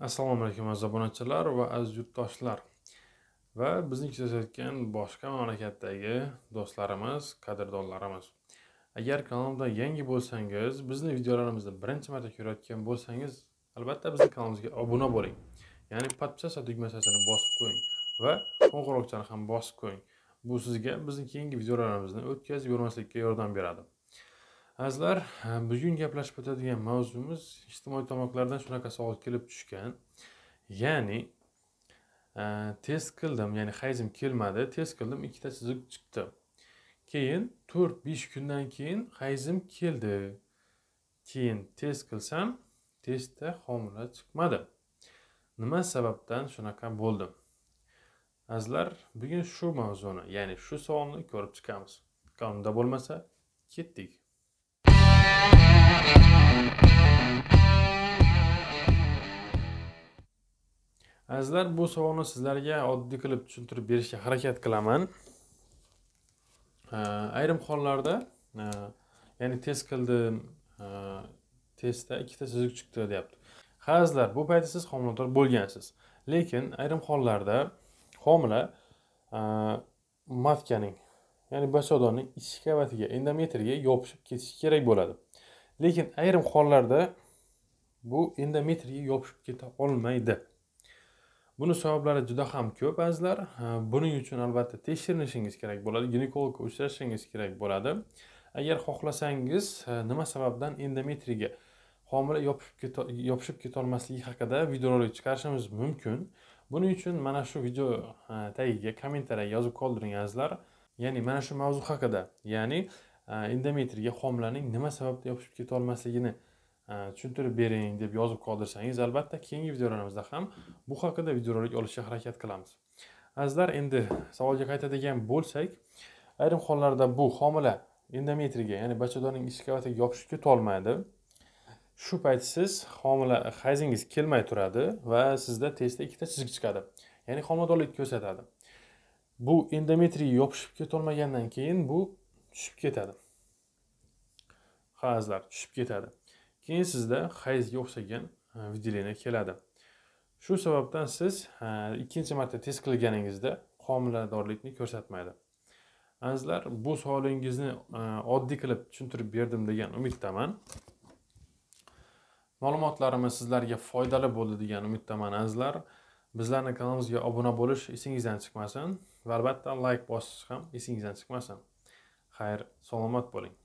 assalomu alaykum aziz obunachilar va aziz yurtdoshlar va bizni kuzatayotgan boshqa mamlakatdagi do'stlarimiz qadrdonlarimiz agar kanalimda yangi bo'lsangiz bizni videolarimizni birinchi marta ko'rayotgan bo'lsangiz albatta bizni kanalimizga obuna bo'ling ya'ni подписаться tugmasasini bosib qo'ying va qo'ng'iroqchani ham bosib qo'ying bu sizga bizni keyingi videolarimizni o'tkazib yubormaslikka yordam beradi azizlar e, bugun gaplashib o'tadigan mavzumiz ijtimoiy tarmoqlardan shunaqa savol kelib tushgan ya'ni e, test qildim ya'ni hayzim kelmadi test qildim ikkita chiziq chiqdi keyin to'rt besh kundan keyin hayzim keldi keyin test qilsam testda homila chiqmadi nima sababdan shunaqa bo'ldi azizlar bugun shu mavzuni ya'ni shu savolni ko'rib chiqamiz qonunda bo'lmasa ketdik azizlar bu savolni sizlarga oddiy qilib tushuntirib berishga harakat qilaman ayrim hollarda e, ya'ni test qildim e, testda ikkita suzuk chiqdi deyapti ha azizlar bu paytda siz homilador bo'lgansiz lekin ayrim hollarda homila e, matkaning ya'ni bachadonning ichki qavatiga endometrga yopishib ketishi kerak bo'ladi lekin ayrim hollarda bu endometrga yopishib keta olmaydi buni sabablari juda ham ko'p azizlar buning uchun albatta tekshirinishingiz kerak bo'ladi ginekologga uchrashingiz kerak bo'ladi agar xohlasangiz nima sababdan endometriga homila yopishib ketolmasligi haqida videorolik chiqarishimiz mumkin buning uchun mana shu video tagiga kommentariya yozib qoldiring azizlar ya'ni mana shu mavzu haqida ya'ni e, endometriyga homilaning nima sababdan yopishib ketolmasligini e, tushuntirib bering deb yozib qoldirsangiz albatta keyingi videolarimizda ham bu haqida videorolik olishga harakat qilamiz azizlar endi savolga qaytadigan bo'lsak ayrim hollarda bu homila endometriyga ya'ni bachadonning ichki qavatiga yopishib ketolmaydi shu payt siz homila hayzingiz kelmay turadi va sizda testda ikkita chiziq chiqadi ya'ni homiladorlikni ko'rsatadi bu endometriy yopishib ketolmagandan keyin bu tushib ketadi hazlar tushib ketadi keyin sizda hayzga o'xshagan videleniya keladi shu sababdan siz ikkinchi marta test qilganingizda homiladorlikni ko'rsatmaydi azizlar bu savolingizni oddiy qilib tushuntirib berdim degan umiddaman ma'lumotlarimiz sizlarga foydali bo'ldi degan umiddaman azizlar bizlarni kanalimizga obuna bo'lish esingizdan chiqmasin va albatta layk like bosish ham esingizdan chiqmasin xayr salomat bo'ling